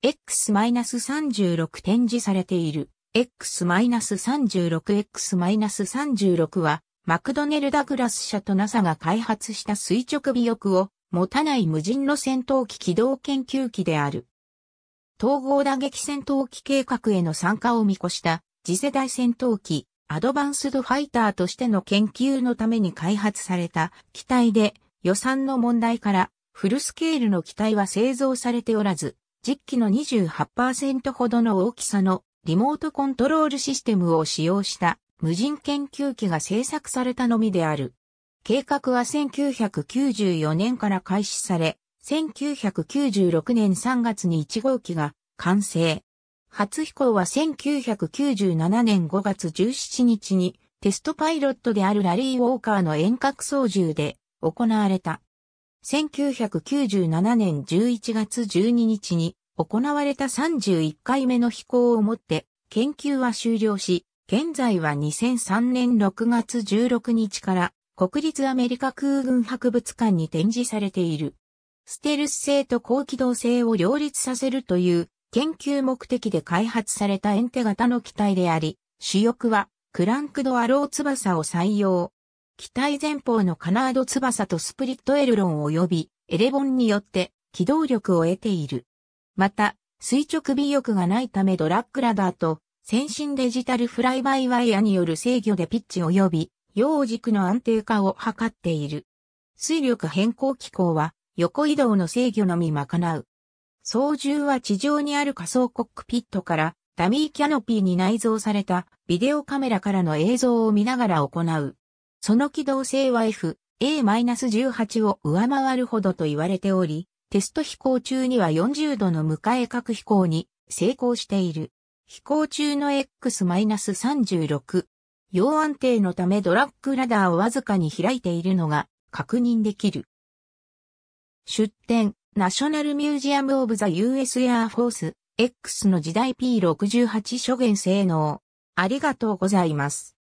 X-36 展示されている X-36X-36 はマクドネル・ダグラス社と NASA が開発した垂直尾翼を持たない無人の戦闘機機動研究機である。統合打撃戦闘機計画への参加を見越した次世代戦闘機アドバンスドファイターとしての研究のために開発された機体で予算の問題からフルスケールの機体は製造されておらず実機の28%ほどの大きさのリモートコントロールシステムを使用した無人研究機が製作されたのみである。計画は1994年から開始され、1996年3月に1号機が完成。初飛行は1997年5月17日にテストパイロットであるラリー・ウォーカーの遠隔操縦で行われた。1997年11月12日に行われた31回目の飛行をもって研究は終了し、現在は2003年6月16日から国立アメリカ空軍博物館に展示されている。ステルス性と高機動性を両立させるという研究目的で開発されたエンテ型の機体であり、主翼はクランクドアロー翼を採用。機体前方のカナード翼とスプリットエルロン及びエレボンによって機動力を得ている。また、垂直尾翼がないためドラッグラダーと先進デジタルフライバイワイヤによる制御でピッチ及び用軸の安定化を図っている。水力変更機構は横移動の制御のみ賄う。操縦は地上にある仮想コックピットからダミーキャノピーに内蔵されたビデオカメラからの映像を見ながら行う。その機動性は FA-18 を上回るほどと言われており、テスト飛行中には40度の迎え角飛行に成功している。飛行中の X-36。要安定のためドラッグラダーをわずかに開いているのが確認できる。出展、ナショナルミュージアムオブザ US Air Force X の時代 P68 初現性能。ありがとうございます。